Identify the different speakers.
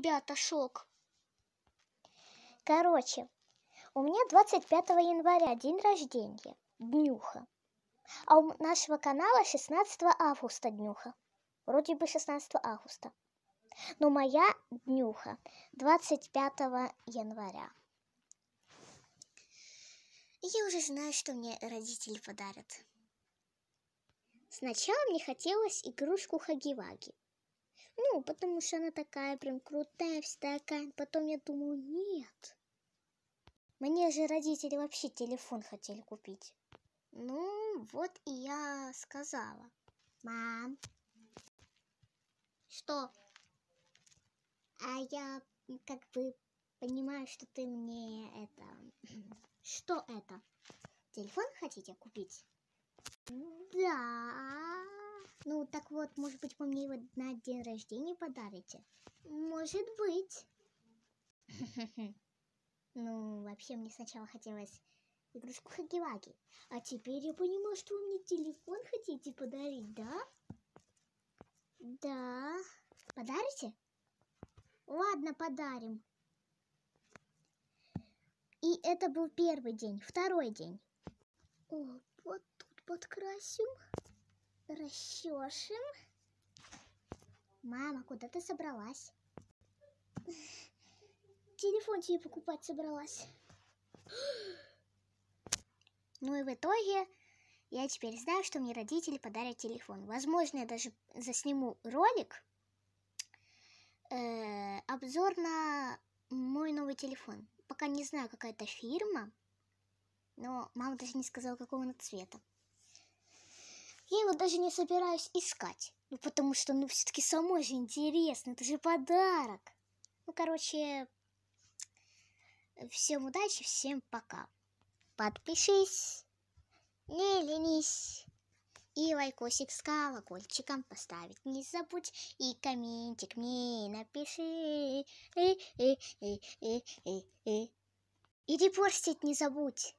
Speaker 1: ребята, шок. Короче, у меня 25 января день рождения, днюха. А у нашего канала 16 августа днюха. Вроде бы 16 августа. Но моя днюха 25 января. я уже знаю, что мне родители подарят. Сначала мне хотелось игрушку Хагиваги. Ну, потому что она такая прям крутая, вся такая. Потом я думаю, нет. Мне же родители вообще телефон хотели купить. Ну, вот и я сказала. Мам. Что? А я как бы понимаю, что ты мне это... Что это? Телефон хотите купить? Да. Ну, так вот, может быть, вы мне его на день рождения подарите? Может быть. Ну, вообще, мне сначала хотелось игрушку Хаги-Ваги. А теперь я понимаю, что вы мне телефон хотите подарить, да? Да. Подарите? Ладно, подарим. И это был первый день, второй день. О, вот тут подкрасим расчешем. Мама, куда ты собралась? Телефон тебе покупать собралась. Ну и в итоге я теперь знаю, что мне родители подарят телефон. Возможно, я даже засниму ролик. Э, обзор на мой новый телефон. Пока не знаю, какая это фирма. Но мама даже не сказала, какого она цвета. Я его даже не собираюсь искать. Ну, потому что, ну, все-таки само же интересно, это же подарок. Ну, короче, всем удачи, всем пока. Подпишись, не ленись. И лайкосик с колокольчиком поставить не забудь. И комментик мне напиши. И, и, и, и, и, и. и репостить не забудь.